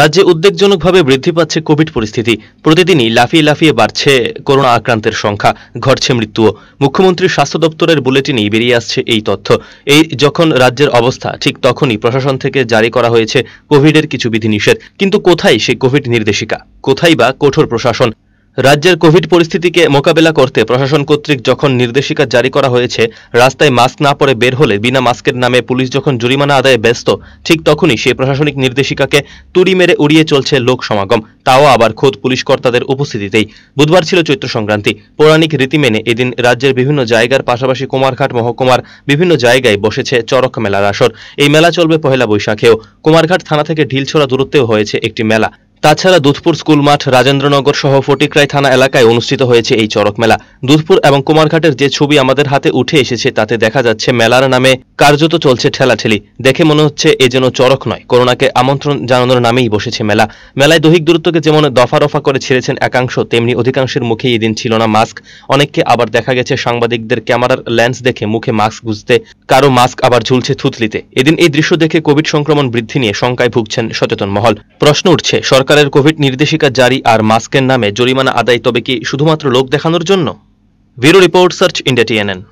রাজ্যে উদ্বেগজনকভাবে বৃদ্ধি পাচ্ছে কোভিড পরিস্থিতি প্রতিদিনই লাফিয়ে লাফিয়ে বাড়ছে করোনা আক্রান্তের সংখ্যা ঘটছে মৃত্যুও মুখ্যমন্ত্রীর স্বাস্থ্য দপ্তরের বুলেটিনেই বেরিয়ে আসছে এই তথ্য এই যখন রাজ্যের অবস্থা ঠিক তখনই প্রশাসন থেকে জারি করা হয়েছে কোভিডের কিছু বিধিনিষেধ কিন্তু কোথায় সেই কোভিড নির্দেশিকা কোথায় বা কঠোর প্রশাসন রাজ্যের কোভিড পরিস্থিতিকে মোকাবেলা করতে প্রশাসন কর্তৃক যখন নির্দেশিকা জারি করা হয়েছে রাস্তায় মাস্ক না পরে বের হলে বিনা মাস্কের নামে পুলিশ যখন জরিমানা আদায়ে ব্যস্ত ঠিক তখনই সেই প্রশাসনিক নির্দেশিকাকে তুড়ি মেরে উড়িয়ে চলছে লোক সমাগম তাও আবার খোদ পুলিশ কর্তাদের উপস্থিতিতেই বুধবার ছিল চৈত্র সংক্রান্তি পৌরাণিক রীতি মেনে এদিন রাজ্যের বিভিন্ন জায়গার পাশাপাশি কুমারঘাট মহকুমার বিভিন্ন জায়গায় বসেছে চরক মেলার আসর এই মেলা চলবে পহেলা বৈশাখেও কুমারঘাট থানা থেকে ঢিলছড়া দূরত্বেও হয়েছে একটি মেলা তাছাড়া দুধপুর স্কুল মাঠ রাজেন্দ্রনগর সহ ফটিকরাই থানা এলাকায় অনুষ্ঠিত হয়েছে এই চড়ক মেলা দুধপুর এবং কুমারঘাটের যে ছবি আমাদের হাতে উঠে এসেছে তাতে দেখা যাচ্ছে মেলার নামে কার্যত চলছে ঠেলাঠেলি দেখে মনে হচ্ছে এ যেন চড়ক নয় করোনাকে আমন্ত্রণ জানানোর নামেই বসেছে মেলা মেলায় দৈহিক দূরত্বকে যেমন দফা রফা করে ছেড়েছেন একাংশ তেমনি অধিকাংশের মুখে এদিন ছিল না মাস্ক অনেককে আবার দেখা গেছে সাংবাদিকদের ক্যামেরার লেন্স দেখে মুখে মাস্ক গুঁজতে কারো মাস্ক আবার ঝুলছে থুতলিতে এদিন এই দৃশ্য দেখে কোভিড সংক্রমণ বৃদ্ধি নিয়ে শঙ্কায় ভুগছেন সচেতন মহল প্রশ্ন উঠছে সরকার সরকারের কোভিড নির্দেশিকা জারি আর মাস্কের নামে জরিমানা আদায় তবে কি শুধুমাত্র লোক দেখানোর জন্য bureau report search India TNN